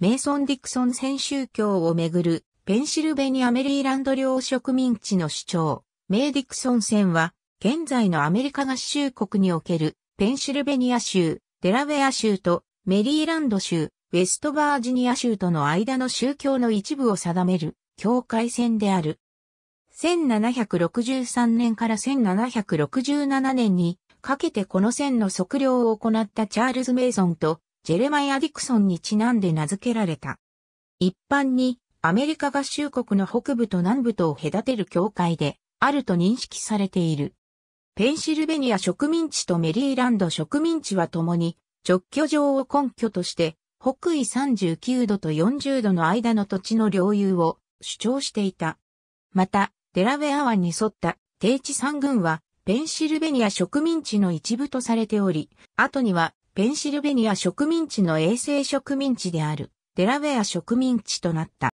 メイソン・ディクソン先宗教をめぐるペンシルベニア・メリーランド領植民地の主張、メイ・ディクソン線は、現在のアメリカ合衆国におけるペンシルベニア州、デラウェア州とメリーランド州、ウェストバージニア州との間の宗教の一部を定める境界線である。1763年から1767年にかけてこの線の測量を行ったチャールズ・メイソンとジェレマイア・ディクソンにちなんで名付けられた。一般に、アメリカ合衆国の北部と南部とを隔てる境界で、あると認識されている。ペンシルベニア植民地とメリーランド植民地は共に、直居上を根拠として、北緯39度と40度の間の土地の領有を主張していた。また、デラウェア湾に沿った低地三群は、ペンシルベニア植民地の一部とされており、後にはペンシルベニア植民地の衛星植民地であるデラウェア植民地となった。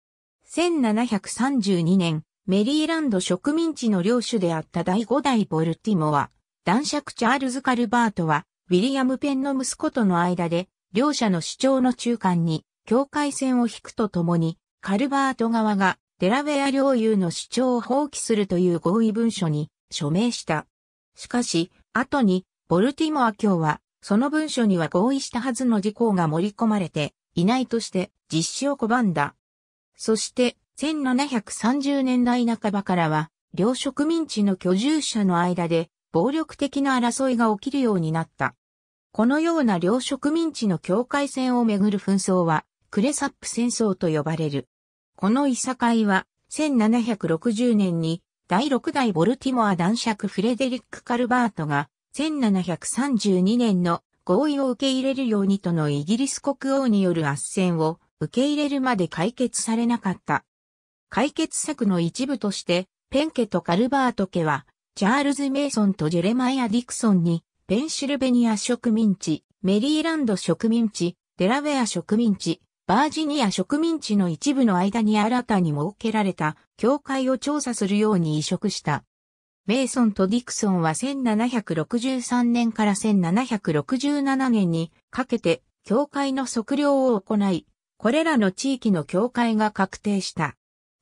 1732年、メリーランド植民地の領主であった第5代ボルティモは、男爵チャールズ・カルバートは、ウィリアム・ペンの息子との間で、両者の主張の中間に、境界線を引くとともに、カルバート側が、デラウェア領有の主張を放棄するという合意文書に署名した。しかし、後に、ボルティモア教は、その文書には合意したはずの事項が盛り込まれていないとして実施を拒んだ。そして1730年代半ばからは両植民地の居住者の間で暴力的な争いが起きるようになった。このような両植民地の境界線をめぐる紛争はクレサップ戦争と呼ばれる。このいさかいは1760年に第6代ボルティモア男爵フレデリック・カルバートが1732年の合意を受け入れるようにとのイギリス国王による圧戦を受け入れるまで解決されなかった。解決策の一部として、ペン家とカルバート家は、チャールズ・メイソンとジェレマイア・ディクソンに、ペンシルベニア植民地、メリーランド植民地、デラウェア植民地、バージニア植民地の一部の間に新たに設けられた、教会を調査するように移植した。メイソンとディクソンは1763年から1767年にかけて教会の測量を行い、これらの地域の教会が確定した。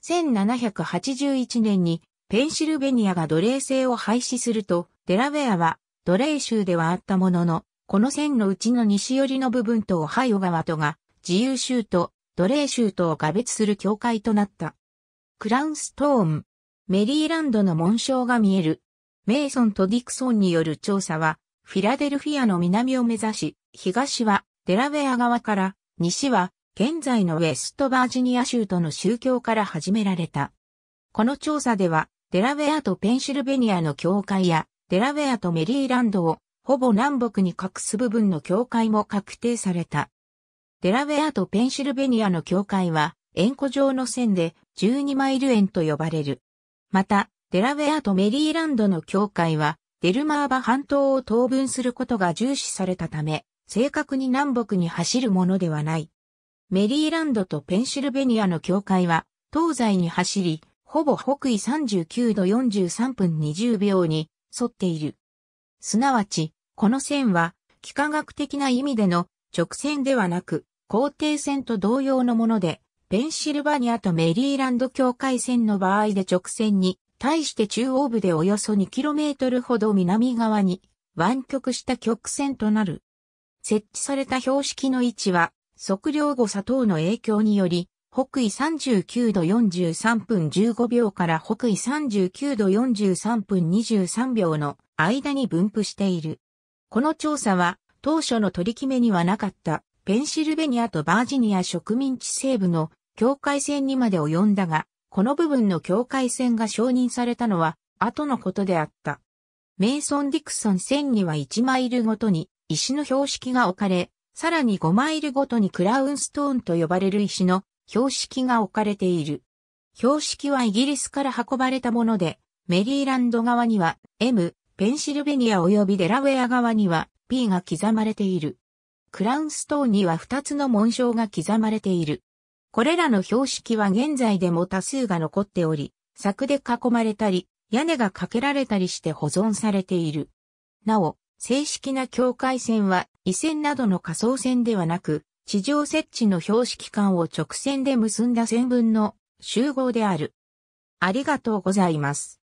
1781年にペンシルベニアが奴隷制を廃止すると、デラウェアは奴隷州ではあったものの、この線のうちの西寄りの部分とオハイオ川とが自由州と奴隷州とを画別する境界となった。クラウンストーン、メリーランドの紋章が見える。メイソンとディクソンによる調査は、フィラデルフィアの南を目指し、東はデラウェア側から、西は現在のウェストバージニア州との宗教から始められた。この調査では、デラウェアとペンシルベニアの境界や、デラウェアとメリーランドを、ほぼ南北に隠す部分の境界も確定された。デラウェアとペンシルベニアの境界は、円弧状の線で12マイル円と呼ばれる。また、デラウェアとメリーランドの境界は、デルマーバ半島を当分することが重視されたため、正確に南北に走るものではない。メリーランドとペンシルベニアの境界は、東西に走り、ほぼ北緯39度43分20秒に沿っている。すなわち、この線は、幾何学的な意味での直線ではなく、高低線と同様のもので、ペンシルバニアとメリーランド境界線の場合で直線に、対して中央部でおよそ 2km ほど南側に湾曲した曲線となる。設置された標識の位置は、測量誤差等の影響により、北緯39度43分15秒から北緯39度43分23秒の間に分布している。この調査は当初の取り決めにはなかったペンシルベニアとバージニア植民地西部の境界線にまで及んだが、この部分の境界線が承認されたのは後のことであった。メイソン・ディクソン線には1マイルごとに石の標識が置かれ、さらに5マイルごとにクラウンストーンと呼ばれる石の標識が置かれている。標識はイギリスから運ばれたもので、メリーランド側には M、ペンシルベニア及びデラウェア側には P が刻まれている。クラウンストーンには2つの紋章が刻まれている。これらの標識は現在でも多数が残っており、柵で囲まれたり、屋根がかけられたりして保存されている。なお、正式な境界線は、遺線などの仮想線ではなく、地上設置の標識間を直線で結んだ線分の集合である。ありがとうございます。